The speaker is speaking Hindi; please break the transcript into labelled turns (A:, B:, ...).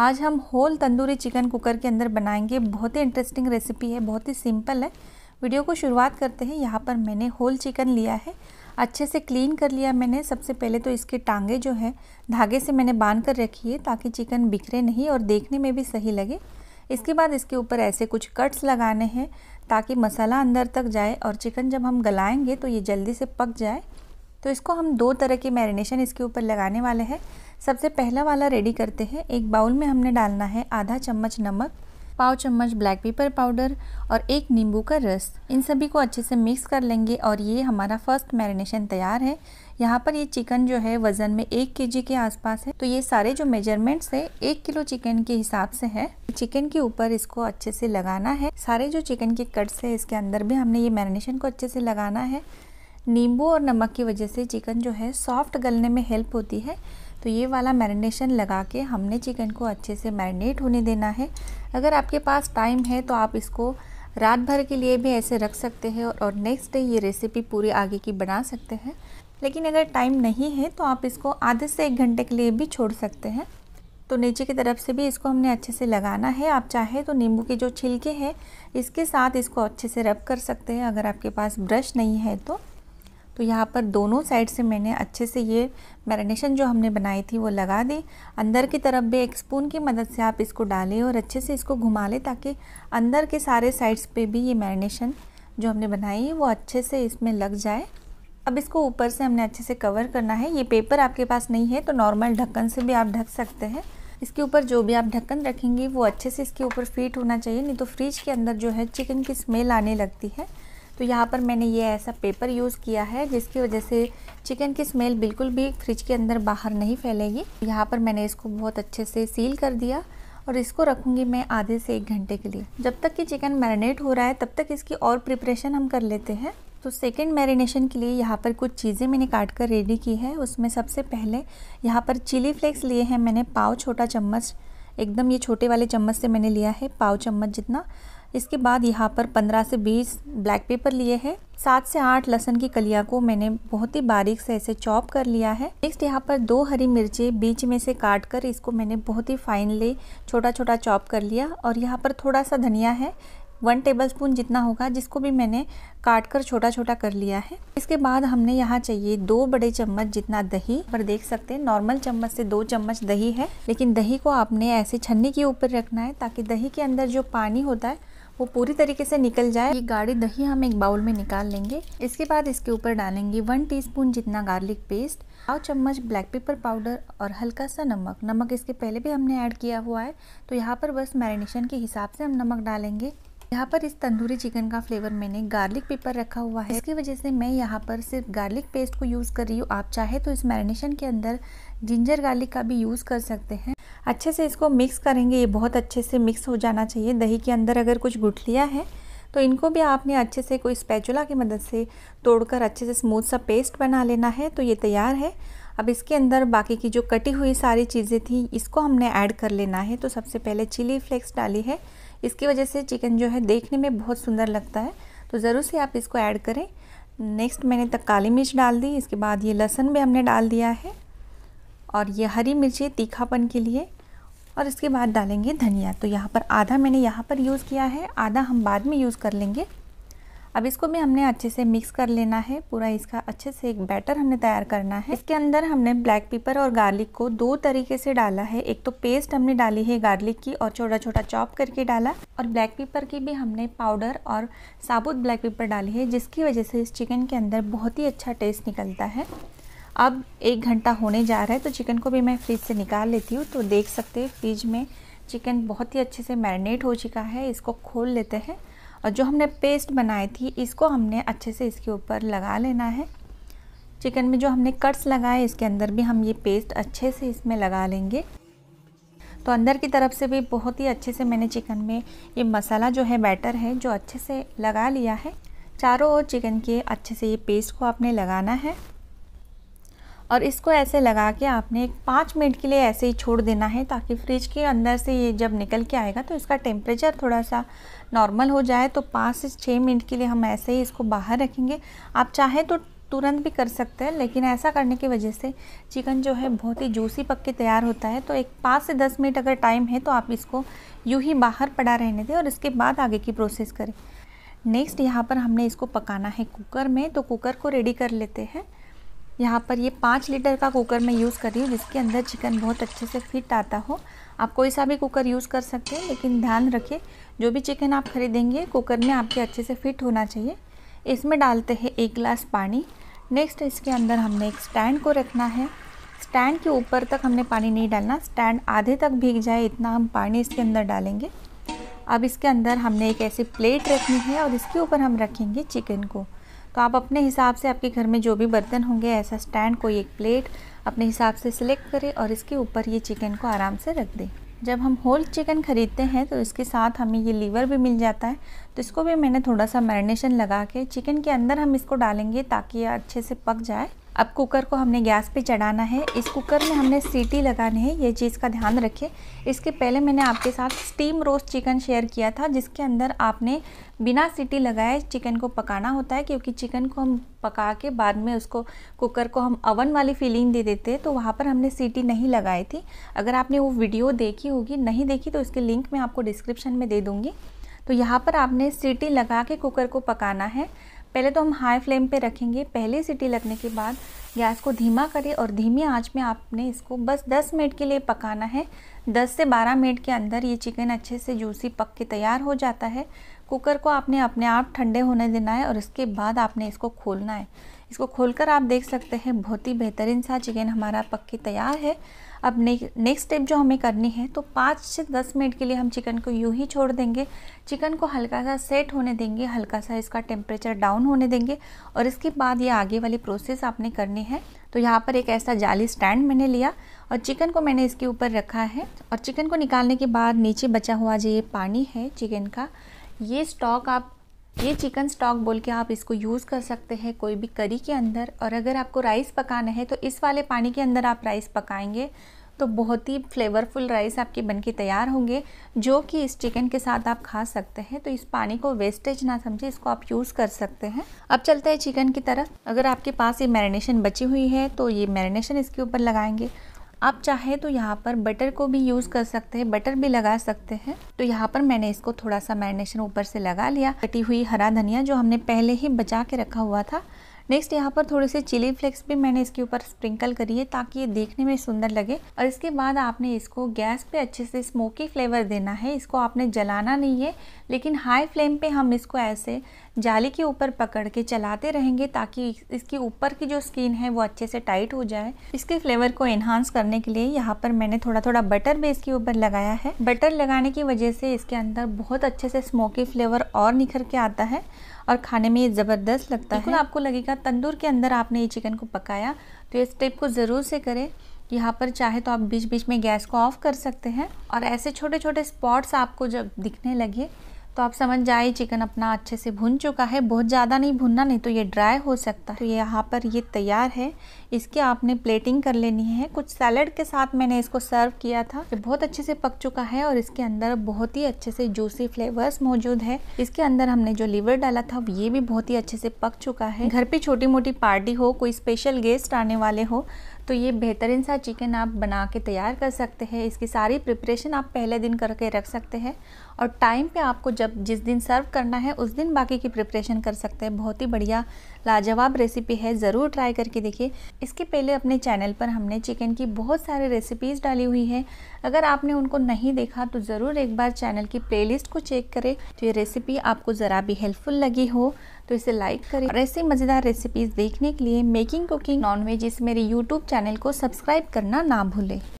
A: आज हम होल तंदूरी चिकन कुकर के अंदर बनाएंगे बहुत ही इंटरेस्टिंग रेसिपी है बहुत ही सिंपल है वीडियो को शुरुआत करते हैं यहाँ पर मैंने होल चिकन लिया है अच्छे से क्लीन कर लिया मैंने सबसे पहले तो इसके टांगे जो है धागे से मैंने बांध कर रखी है ताकि चिकन बिखरे नहीं और देखने में भी सही लगे इसके बाद इसके ऊपर ऐसे कुछ कट्स लगाने हैं ताकि मसाला अंदर तक जाए और चिकन जब हम गलाएंगे तो ये जल्दी से पक जाए तो इसको हम दो तरह के मैरिनेशन इसके ऊपर लगाने वाले हैं सबसे पहला वाला रेडी करते हैं एक बाउल में हमने डालना है आधा चम्मच नमक पाव चम्मच ब्लैक पेपर पाउडर और एक नींबू का रस इन सभी को अच्छे से मिक्स कर लेंगे और ये हमारा फर्स्ट मैरिनेशन तैयार है यहाँ पर ये चिकन जो है वज़न में एक के के आसपास है तो ये सारे जो मेजरमेंट्स है एक किलो चिकन के हिसाब से है चिकन के ऊपर इसको अच्छे से लगाना है सारे जो चिकन के कट्स है इसके अंदर भी हमने ये मैरिनेशन को अच्छे से लगाना है नींबू और नमक की वजह से चिकन जो है सॉफ्ट गलने में हेल्प होती है तो ये वाला मैरिनेशन लगा के हमने चिकन को अच्छे से मैरिनेट होने देना है अगर आपके पास टाइम है तो आप इसको रात भर के लिए भी ऐसे रख सकते हैं और नेक्स्ट डे ये रेसिपी पूरी आगे की बना सकते हैं लेकिन अगर टाइम नहीं है तो आप इसको आधे से एक घंटे के लिए भी छोड़ सकते हैं तो नीचे की तरफ से भी इसको हमने अच्छे से लगाना है आप चाहे तो नींबू के जो छिलके हैं इसके साथ इसको अच्छे से रब कर सकते हैं अगर आपके पास ब्रश नहीं है तो तो यहाँ पर दोनों साइड से मैंने अच्छे से ये मैरिनेशन जो हमने बनाई थी वो लगा दी अंदर की तरफ भी एक स्पून की मदद से आप इसको डालें और अच्छे से इसको घुमा लें ताकि अंदर के सारे साइड्स पे भी ये मैरिनेशन जो हमने बनाई है वो अच्छे से इसमें लग जाए अब इसको ऊपर से हमने अच्छे से कवर करना है ये पेपर आपके पास नहीं है तो नॉर्मल ढक्कन से भी आप ढक सकते हैं इसके ऊपर जो भी आप ढक्कन रखेंगे वो अच्छे से इसके ऊपर फिट होना चाहिए नहीं तो फ्रिज के अंदर जो है चिकन की स्मेल आने लगती है तो यहाँ पर मैंने ये ऐसा पेपर यूज़ किया है जिसकी वजह से चिकन की स्मेल बिल्कुल भी फ्रिज के अंदर बाहर नहीं फैलेगी यहाँ पर मैंने इसको बहुत अच्छे से सील कर दिया और इसको रखूँगी मैं आधे से एक घंटे के लिए जब तक कि चिकन मैरिनेट हो रहा है तब तक इसकी और प्रिपरेशन हम कर लेते हैं तो सेकेंड मैरिनेशन के लिए यहाँ पर कुछ चीज़ें मैंने काट कर रेडी की है उसमें सबसे पहले यहाँ पर चिली फ्लेक्स लिए हैं मैंने पाव छोटा चम्मच एकदम ये छोटे वाले चम्मच से मैंने लिया है पाव चम्मच जितना इसके बाद यहाँ पर 15 से 20 ब्लैक पेपर लिए हैं सात से आठ लहसन की कलिया को मैंने बहुत ही बारीक से ऐसे चॉप कर लिया है नेक्स्ट यहाँ पर दो हरी मिर्चे बीच में से काट कर इसको मैंने बहुत ही फाइनली छोटा छोटा चॉप कर लिया और यहाँ पर थोड़ा सा धनिया है वन टेबल स्पून जितना होगा जिसको भी मैंने काट कर छोटा छोटा कर लिया है इसके बाद हमने यहाँ चाहिए दो बड़े चम्मच जितना दही पर देख सकते हैं नॉर्मल चम्मच से दो चम्मच दही है लेकिन दही को आपने ऐसे छन्नी के ऊपर रखना है ताकि दही के अंदर जो पानी होता है वो पूरी तरीके से निकल जाए ये गाढ़ी दही हम एक बाउल में निकाल लेंगे इसके बाद इसके ऊपर डालेंगे वन टीस्पून जितना गार्लिक पेस्ट आव चम्मच ब्लैक पेपर पाउडर और हल्का सा नमक नमक इसके पहले भी हमने ऐड किया हुआ है तो यहाँ पर बस मैरिनेशन के हिसाब से हम नमक डालेंगे यहाँ पर इस तंदूरी चिकन का फ्लेवर मैंने गार्लिक पेपर रखा हुआ है इसकी वजह से मैं यहाँ पर सिर्फ गार्लिक पेस्ट को यूज़ कर रही हूँ आप चाहे तो इस मैरिनेशन के अंदर जिंजर गार्लिक का भी यूज़ कर सकते हैं अच्छे से इसको मिक्स करेंगे ये बहुत अच्छे से मिक्स हो जाना चाहिए दही के अंदर अगर कुछ गुठलियाँ हैं तो इनको भी आपने अच्छे से कोई स्पैचुला की मदद से तोड़कर अच्छे से स्मूथ सा पेस्ट बना लेना है तो ये तैयार है अब इसके अंदर बाकी की जो कटी हुई सारी चीज़ें थी इसको हमने ऐड कर लेना है तो सबसे पहले चिली फ्लेक्स डाली है इसकी वजह से चिकन जो है देखने में बहुत सुंदर लगता है तो ज़रूर से आप इसको ऐड करें नेक्स्ट मैंने तक काली मिर्च डाल दी इसके बाद ये लहसन भी हमने डाल दिया है और ये हरी मिर्ची तीखापन के लिए और इसके बाद डालेंगे धनिया तो यहाँ पर आधा मैंने यहाँ पर यूज़ किया है आधा हम बाद में यूज़ कर लेंगे अब इसको भी हमने अच्छे से मिक्स कर लेना है पूरा इसका अच्छे से एक बैटर हमने तैयार करना है इसके अंदर हमने ब्लैक पेपर और गार्लिक को दो तरीके से डाला है एक तो पेस्ट हमने डाली है गार्लिक की और छोटा छोटा चॉप करके डाला और ब्लैक पेपर की भी हमने पाउडर और साबुत ब्लैक पेपर डाली है जिसकी वजह से इस चिकन के अंदर बहुत ही अच्छा टेस्ट निकलता है अब एक घंटा होने जा रहा है तो चिकन को भी मैं फ्रिज से निकाल लेती हूँ तो देख सकते हैं फ्रिज में चिकन बहुत ही अच्छे से मैरिनेट हो चुका है इसको खोल लेते हैं और जो हमने पेस्ट बनाई थी इसको हमने अच्छे से इसके ऊपर लगा लेना है चिकन में जो हमने कट्स लगाए इसके अंदर भी हम ये पेस्ट अच्छे से इसमें लगा लेंगे तो अंदर की तरफ से भी बहुत ही अच्छे से मैंने चिकन में ये मसाला जो है बैटर है जो अच्छे से लगा लिया है चारों ओर चिकन के अच्छे से ये पेस्ट को आपने लगाना है और इसको ऐसे लगा के आपने एक पाँच मिनट के लिए ऐसे ही छोड़ देना है ताकि फ्रिज के अंदर से ये जब निकल के आएगा तो इसका टेम्परेचर थोड़ा सा नॉर्मल हो जाए तो पाँच से छः मिनट के लिए हम ऐसे ही इसको बाहर रखेंगे आप चाहें तो तुरंत भी कर सकते हैं लेकिन ऐसा करने की वजह से चिकन जो है बहुत ही जूसी पक के तैयार होता है तो एक पाँच से दस मिनट अगर टाइम है तो आप इसको यूँ ही बाहर पड़ा रहने दें और इसके बाद आगे की प्रोसेस करें नेक्स्ट यहाँ पर हमने इसको पकाना है कुकर में तो कुकर को रेडी कर लेते हैं यहाँ पर ये पाँच लीटर का कुकर मैं यूज़ कर रही हूँ जिसके अंदर चिकन बहुत अच्छे से फिट आता हो आप कोई सा भी कुकर यूज़ कर सकते हैं लेकिन ध्यान रखें जो भी चिकन आप खरीदेंगे कुकर में आपके अच्छे से फिट होना चाहिए इसमें डालते हैं एक गिलास पानी नेक्स्ट इसके अंदर हमने एक स्टैंड को रखना है स्टैंड के ऊपर तक हमने पानी नहीं डालना स्टैंड आधे तक भीग जाए इतना हम पानी इसके अंदर डालेंगे अब इसके अंदर हमने एक ऐसी प्लेट रखनी है और इसके ऊपर हम रखेंगे चिकन को तो आप अपने हिसाब से आपके घर में जो भी बर्तन होंगे ऐसा स्टैंड कोई एक प्लेट अपने हिसाब से सिलेक्ट करें और इसके ऊपर ये चिकन को आराम से रख दें जब हम होल चिकन ख़रीदते हैं तो इसके साथ हमें ये लीवर भी मिल जाता है तो इसको भी मैंने थोड़ा सा मैरिनेशन लगा के चिकन के अंदर हम इसको डालेंगे ताकि ये अच्छे से पक जाए अब कुकर को हमने गैस पे चढ़ाना है इस कुकर में हमने सीटी लगानी है ये चीज़ का ध्यान रखें इसके पहले मैंने आपके साथ स्टीम रोस्ट चिकन शेयर किया था जिसके अंदर आपने बिना सीटी लगाए चिकन को पकाना होता है क्योंकि चिकन को हम पका के बाद में उसको कुकर को हम अवन वाली फीलिंग दे देते हैं तो वहाँ पर हमने सीटी नहीं लगाई थी अगर आपने वो वीडियो देखी होगी नहीं देखी तो इसके लिंक मैं आपको डिस्क्रिप्शन में दे दूँगी तो यहाँ पर आपने सीटी लगा के कुकर को पकाना है पहले तो हम हाई फ्लेम पे रखेंगे पहली सीटी लगने के बाद गैस को धीमा करें और धीमी आंच में आपने इसको बस 10 मिनट के लिए पकाना है 10 से 12 मिनट के अंदर ये चिकन अच्छे से जूसी पक के तैयार हो जाता है कुकर को आपने अपने आप ठंडे होने देना है और इसके बाद आपने इसको खोलना है इसको खोलकर आप देख सकते हैं बहुत ही बेहतरीन सा चिकन हमारा पक के तैयार है अब ने, नेक्स्ट स्टेप जो हमें करनी है तो पाँच से दस मिनट के लिए हम चिकन को यूँ ही छोड़ देंगे चिकन को हल्का सा सेट होने देंगे हल्का सा इसका टेम्परेचर डाउन होने देंगे और इसके बाद ये आगे वाली प्रोसेस आपने करनी है तो यहाँ पर एक ऐसा जाली स्टैंड मैंने लिया और चिकन को मैंने इसके ऊपर रखा है और चिकन को निकालने के बाद नीचे बचा हुआ जो ये पानी है चिकन का ये स्टॉक आप ये चिकन स्टॉक बोल के आप इसको यूज़ कर सकते हैं कोई भी करी के अंदर और अगर आपको राइस पकाना है तो इस वाले पानी के अंदर आप राइस पकाएंगे तो बहुत ही फ्लेवरफुल राइस आपके बन के तैयार होंगे जो कि इस चिकन के साथ आप खा सकते हैं तो इस पानी को वेस्टेज ना समझे इसको आप यूज़ कर सकते हैं अब चलते हैं चिकन की तरफ अगर आपके पास ये मैरिनेशन बची हुई है तो ये मैरिनेशन इसके ऊपर लगाएंगे आप चाहे तो यहाँ पर बटर को भी यूज़ कर सकते हैं बटर भी लगा सकते हैं तो यहाँ पर मैंने इसको थोड़ा सा मैरिनेशन ऊपर से लगा लिया कटी हुई हरा धनिया जो हमने पहले ही बचा के रखा हुआ था नेक्स्ट यहाँ पर थोड़े से चिली फ्लेक्स भी मैंने इसके ऊपर स्प्रिंकल करी है ताकि ये देखने में सुंदर लगे और इसके बाद आपने इसको गैस पे अच्छे से स्मोकी फ्लेवर देना है इसको आपने जलाना नहीं है लेकिन हाई फ्लेम पे हम इसको ऐसे जाली के ऊपर पकड़ के चलाते रहेंगे ताकि इसके ऊपर की जो स्किन है वो अच्छे से टाइट हो जाए इसके फ्लेवर को एनहांस करने के लिए यहाँ पर मैंने थोड़ा थोड़ा बटर भी इसके ऊपर लगाया है बटर लगाने की वजह से इसके अंदर बहुत अच्छे से स्मोकी फ्लेवर और निखर के आता है और खाने में ये ज़बरदस्त लगता है आपको लगेगा तंदूर के अंदर आपने ये चिकन को पकाया तो इस स्टेप को ज़रूर से करें यहाँ पर चाहे तो आप बीच बीच में गैस को ऑफ कर सकते हैं और ऐसे छोटे छोटे स्पॉट्स आपको जब दिखने लगे तो आप समझ जाए चिकन अपना अच्छे से भुन चुका है बहुत ज़्यादा नहीं भुनना नहीं तो ये ड्राई हो सकता है तो यहाँ पर ये तैयार है इसकी आपने प्लेटिंग कर लेनी है कुछ सैलड के साथ मैंने इसको सर्व किया था ये बहुत अच्छे से पक चुका है और इसके अंदर बहुत ही अच्छे से जूसी फ्लेवर्स मौजूद है इसके अंदर हमने जो लीवर डाला था ये भी बहुत ही अच्छे से पक चुका है घर पे छोटी मोटी पार्टी हो कोई स्पेशल गेस्ट आने वाले हो तो ये बेहतरीन सा चिकन आप बना के तैयार कर सकते हैं इसकी सारी प्रिपरेशन आप पहले दिन करके रख सकते हैं और टाइम पे आपको जब जिस दिन सर्व करना है उस दिन बाकी की प्रिपरेशन कर सकते हैं बहुत ही बढ़िया लाजवाब रेसिपी है ज़रूर ट्राई करके देखिए इसके पहले अपने चैनल पर हमने चिकन की बहुत सारी रेसिपीज़ डाली हुई है अगर आपने उनको नहीं देखा तो ज़रूर एक बार चैनल की प्लेलिस्ट को चेक करें तो ये रेसिपी आपको ज़रा भी हेल्पफुल लगी हो तो इसे लाइक करें और ऐसी मज़ेदार रेसिपीज़ देखने के लिए मेकिंग कुकिंग नॉनवेज इस मेरे यूट्यूब चैनल को सब्सक्राइब करना ना भूलें